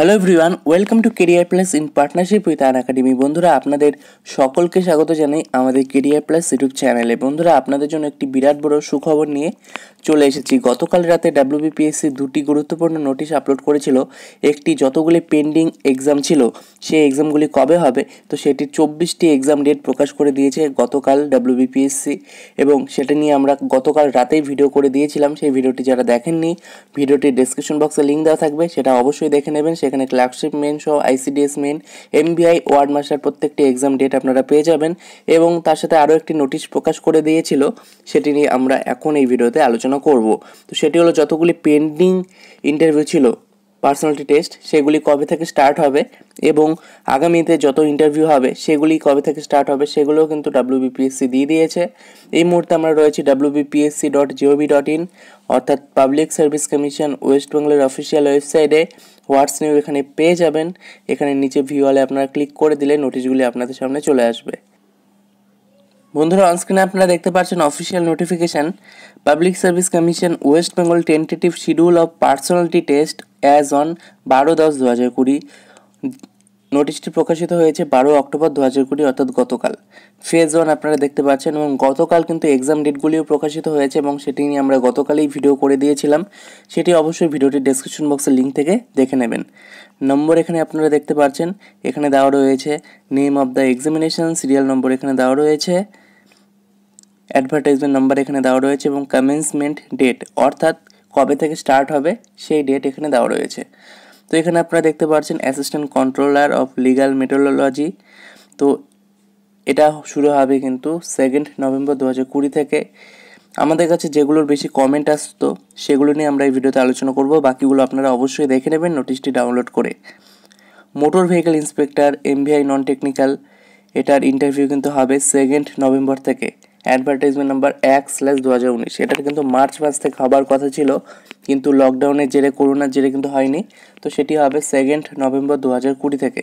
hello everyone welcome to career plus in partnership with Unacademy বন্ধুরা আপনাদের সকলকে স্বাগত জানাই আমাদের কেরিয়ার প্লাস ইউটিউব চ্যানেলে বন্ধুরা আপনাদের জন্য একটি বিরাট বড় সুখবর নিয়ে চলে এসেছি গতকাল রাতে ডাব্লিউবিপিএসসি দুটি গুরুত্বপূর্ণ নোটিশ আপলোড করেছিল একটি যতগুলি পেন্ডিং এক্সাম ছিল সেই এক্সামগুলি কবে হবে তো সেটি চব্বিশটি এক্সাম ডেট প্রকাশ করে দিয়েছে গতকাল ডাব্লিউবিপিএসসি এবং সেটা নিয়ে আমরা গতকাল রাতেই ভিডিও করে দিয়েছিলাম সেই ভিডিওটি যারা দেখেননি ভিডিওটির ডিসক্রিপশন বক্সে লিঙ্ক দেওয়া থাকবে সেটা অবশ্যই দেখে নেবেন এখানে ক্লার্কশিপ মেন সহ ICDS main M BI ward master প্রত্যেকটি এক্সাম ডেট আপনারা পেয়ে যাবেন এবং তার সাথে আরও একটি নোটিশ প্রকাশ করে দিয়েছিল সেটি নিয়ে আমরা এখন এই ভিডিওতে আলোচনা করব তো সেটি হলো যতগুলি পেন্ডিং ইন্টারভিউ ছিল পার্সোনালিটি টেস্ট সেগুলি কবে থেকে স্টার্ট হবে এবং আগামীতে যত ইন্টারভিউ হবে সেগুলি কবে থেকে স্টার্ট হবে সেগুলোও কিন্তু ডাব্লিউবিপিএসসি দিয়ে দিয়েছে এই মুহূর্তে আমরা রয়েছি WBPSC dot GOV dot in অর্থাৎ পাবলিক সার্ভিস কমিশন ওয়েস্ট বেঙ্গলের অফিসিয়াল ওয়েবসাইটে হোয়াটস নিউ এখানে পেয়ে যাবেন এখানে নিচে ভিউ অলে আপনারা ক্লিক করে দিলে নোটিশগুলি আপনাদের সামনে চলে আসবে বন্ধুরা অনস্ক্রিনে আপনারা দেখতে পাচ্ছেন official notification public service commission west Bengal tentative schedule of personality test as on বারো দশ দু হাজার কুড়ি নোটিশটি প্রকাশিত হয়েছে বারো অক্টোবর দু হাজার কুড়ি অর্থাৎ গতকাল ফেজ ওয়ান আপনারা দেখতে পাচ্ছেন এবং গতকাল কিন্তু এক্সাম ডেটগুলিও প্রকাশিত হয়েছে এবং সেটি নিয়ে আমরা গতকালই ভিডিও করে দিয়েছিলাম সেটি অবশ্যই ভিডিওটি ডিসক্রিপশন বক্সের লিঙ্ক থেকে দেখে নেবেন নম্বর এখানে আপনারা দেখতে পাচ্ছেন এখানে দেওয়া রয়েছে name of the examination serial number এখানে দেওয়া রয়েছে অ্যাডভার্টাইজমেন্ট নম্বর এখানে দেওয়া রয়েছে এবং কমেন্সমেন্ট ডেট অর্থাৎ কবে থেকে স্টার্ট হবে সেই ডেট এখানে দেওয়া রয়েছে তো এখানে আপনারা দেখতে পাচ্ছেন assistant controller of legal metrology তো এটা শুরু হবে কিন্তু সেকেন্ড নভেম্বর দু কুড়ি থেকে আমাদের কাছে যেগুলোর বেশি কমেন্ট আসতো সেগুলো নিয়ে আমরা এই ভিডিওতে আলোচনা করব বাকিগুলো আপনারা অবশ্যই দেখে নেবেন নোটিশটি ডাউনলোড করে motor vehicle inspector MVI non technical এটার ইন্টারভিউ কিন্তু হবে সেকেন্ড নভেম্বর থেকে অ্যাডভার্টাইজমেন্ট নাম্বার এক স্ল্যাশ দু হাজার উনিশ এটা কিন্তু মার্চ মাস থেকে হবার কথা ছিল কিন্তু লকডাউনের জেরে করোনার জেরে কিন্তু হয়নি তো সেটি হবে সেকেন্ড নভেম্বর দু হাজার কুড়ি থেকে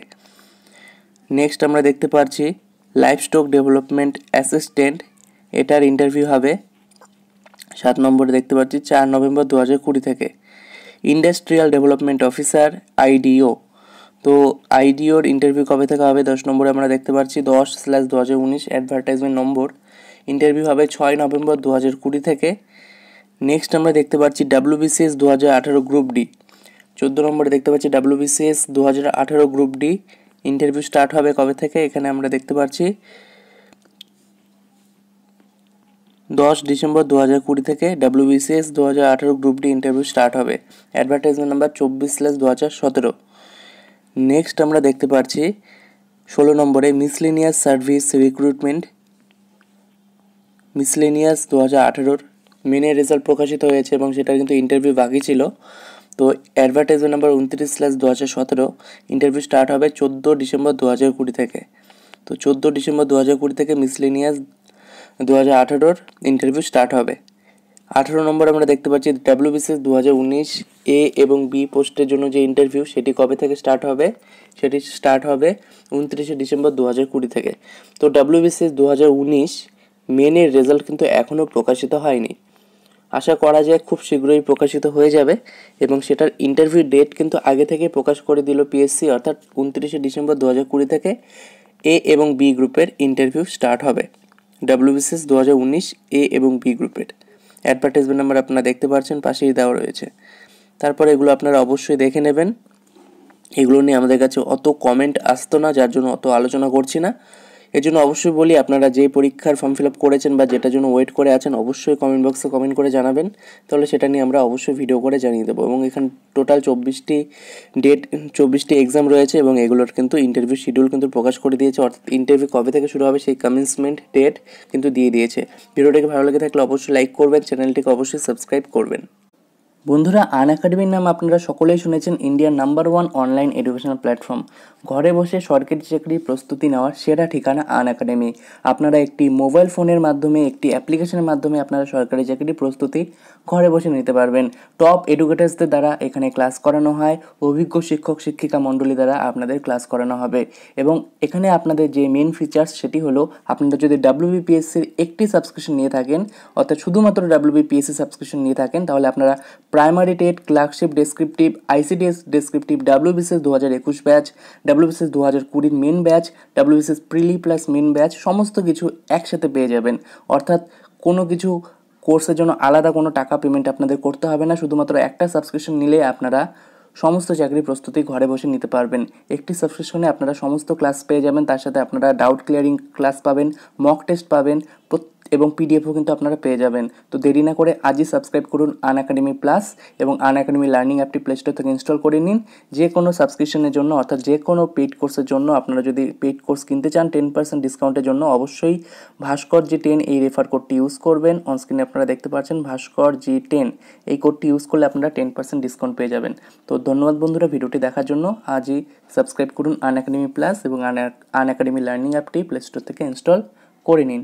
নেক্সট আমরা দেখতে পাচ্ছি লাইফ স্টক ডেভেলপমেন্ট অ্যাসিস্ট্যান্ট এটার ইন্টারভিউ হবে সাত নম্বরে দেখতে পাচ্ছি চার নভেম্বর দু হাজার কুড়ি থেকে ইন্ডাস্ট্রিয়াল ডেভেলপমেন্ট অফিসার আইডিও তো আইডিওর ইন্টারভিউ কবে থেকে হবে দশ নম্বরে আমরা দেখতে পাচ্ছি দশ স্ল্যাশ দু হাজার উনিশ অ্যাডভার্টাইজমেন্ট নম্বর ইন্টারভিউ হবে ছয় নভেম্বর দু হাজার কুড়ি থেকে নেক্সট আমরা দেখতে পাচ্ছি ডাব্লিউবিসিএস দু হাজার আঠারো গ্রুপ ডি চোদ্দো নম্বরে দেখতে পাচ্ছি ডাব্লিউবিসিএস দু হাজার আঠারো গ্রুপ ডি ইন্টারভিউ স্টার্ট হবে কবে থেকে এখানে আমরা দেখতে পাচ্ছি দশ ডিসেম্বর দু হাজার কুড়ি থেকে ডাব্লিউবিসিএস দু হাজার আঠারো গ্রুপ ডি ইন্টারভিউ স্টার্ট হবে অ্যাডভার্টাইজমেন্ট নাম্বার চব্বিশ স্ল্যাশ দু হাজার সতেরো নেক্সট আমরা দেখতে পাচ্ছি ষোলো নম্বরে মিসলিনিয়াস সার্ভিস রিক্রুটমেন্ট মিসলেনিয়াস দু হাজার আঠেরোর মেনের রেজাল্ট প্রকাশিত হয়েছে এবং সেটা কিন্তু ইন্টারভিউ বাকি ছিল তো অ্যাডভার্টাইজমেন্ট নাম্বার উনত্রিশ স্ল্যাশ দু হাজার সতেরো ইন্টারভিউ স্টার্ট হবে চোদ্দো ডিসেম্বর দু হাজার কুড়ি থেকে তো চোদ্দো ডিসেম্বর দু হাজার কুড়ি থেকে মিসলেনিয়াস দু হাজার আঠেরোর ইন্টারভিউ স্টার্ট হবে আঠেরো নম্বর আমরা দেখতে পাচ্ছি ডাব্লিউ বিসিএস দু হাজার উনিশ এ এবং বি পোস্টের জন্য যে ইন্টারভিউ সেটি কবে থেকে স্টার্ট হবে সেটি স্টার্ট হবে উনত্রিশে ডিসেম্বর দু হাজার কুড়ি থেকে তো ডাব্লিউ বিসিএস দু হাজার উনিশ মেনের রেজাল্ট কিন্তু এখনও প্রকাশিত হয়নি আশা করা যায় খুব শীঘ্রই প্রকাশিত হয়ে যাবে এবং সেটার ইন্টারভিউ ডেট কিন্তু আগে থেকে প্রকাশ করে দিল পিএসসি অর্থাৎ উনত্রিশে ডিসেম্বর দু হাজার কুড়ি থেকে এ এবং বি গ্রুপের ইন্টারভিউ স্টার্ট হবে ডাব্লিউবিসিএস দু হাজার উনিশ এ এবং বি গ্রুপের অ্যাডভার্টাইজমেন্ট নাম্বার আপনারা দেখতে পাচ্ছেন পাশেই দেওয়া রয়েছে তারপর এগুলো আপনারা অবশ্যই দেখে নেবেন এগুলো নিয়ে আমাদের কাছে অত কমেন্ট আসতো না যার জন্য অত আলোচনা করছি না এর জন্য অবশ্যই বলি আপনারা যে পরীক্ষার ফর্ম ফিল আপ করেছেন বা যেটার জন্য ওয়েট করে আছেন অবশ্যই কমেন্ট বক্সে কমেন্ট করে জানাবেন তাহলে সেটা নিয়ে আমরা অবশ্যই ভিডিও করে জানিয়ে দেবো এবং এখানে টোটাল চব্বিশটি ডেট চব্বিশটি এক্সাম রয়েছে এবং এগুলোর কিন্তু ইন্টারভিউ শিডিউল কিন্তু প্রকাশ করে দিয়েছে অর্থাৎ ইন্টারভিউ কবে থেকে শুরু হবে সেই কমেন্সমেন্ট ডেট কিন্তু দিয়ে দিয়েছে ভিডিওটাকে ভালো লেগে থাকলে অবশ্যই লাইক করবেন চ্যানেলটিকে অবশ্যই সাবস্ক্রাইব করবেন বন্ধুরা আন একাডেমির নাম আপনারা সকলেই শুনেছেন ইন্ডিয়ার number one online educational platform ঘরে বসে সরকারি চাকরির প্রস্তুতি নেওয়ার সেরা ঠিকানা আন একাডেমি আপনারা একটি মোবাইল ফোনের মাধ্যমে একটি অ্যাপ্লিকেশনের মাধ্যমে আপনারা সরকারি চাকরির প্রস্তুতি ঘরে বসে নিতে পারবেন টপ এডুকেটার্সদের দ্বারা এখানে ক্লাস করানো হয় অভিজ্ঞ শিক্ষক শিক্ষিকা মণ্ডলী দ্বারা আপনাদের ক্লাস করানো হবে এবং এখানে আপনাদের যে মেন ফিচার্স সেটি হলো আপনারা যদি ডাব্লিউবিপিএসসির একটি সাবস্ক্রিপশন নিয়ে থাকেন অর্থাৎ শুধুমাত্র ডাব্লিউবিপিএসসি সাবস্ক্রিপশন নিয়ে থাকেন তাহলে আপনারা primary TET clerkship descriptive ICDS descriptive WBCS দু হাজার একুশ ব্যাচ ডাব্লিউবিসিএস দু হাজার কুড়ির main batch WBCS prelim plus main batch সমস্ত কিছু একসাথে পেয়ে যাবেন অর্থাৎ কোনো কিছু কোর্সের জন্য আলাদা কোনো টাকা পেমেন্ট আপনাদের করতে হবে না শুধুমাত্র একটা সাবস্ক্রিপশন নিলে আপনারা সমস্ত চাকরি প্রস্তুতি ঘরে বসে নিতে পারবেন একটি সাবস্ক্রিপশনে আপনারা সমস্ত ক্লাস পেয়ে যাবেন তার সাথে আপনারা ডাউট ক্লিয়ারিং ক্লাস পাবেন মক টেস্ট পাবেন প্রত্যেক এবং পিডিএফও কিন্তু আপনারা পেয়ে যাবেন তো দেরি না করে আজই সাবস্ক্রাইব করুন আন একাডেমি প্লাস এবং আন একাডেমি লার্নিং অ্যাপটি প্লে স্টোর থেকে ইনস্টল করে নিন যে কোনো সাবস্ক্রিপশনের জন্য অর্থাৎ যে কোনো পেইড কোর্সের জন্য আপনারা যদি পেইড কোর্স কিনতে চান টেন পার্সেন্ট ডিসকাউন্টের জন্য অবশ্যই ভাস্কর জি টেন এই রেফার কোডটি ইউজ করবেন অনস্ক্রিনে আপনারা দেখতে পাচ্ছেন ভাস্কর জি টেন এই কোডটি ইউজ করলে আপনারা টেন পার্সেন্ট ডিসকাউন্ট পেয়ে যাবেন তো ধন্যবাদ বন্ধুরা ভিডিওটি দেখার জন্য আজই সাবস্ক্রাইব করুন আন একাডেমি প্লাস এবং আন একাডেমি লার্নিং অ্যাপটি প্লে স্টোর থেকে ইনস্টল করে নিন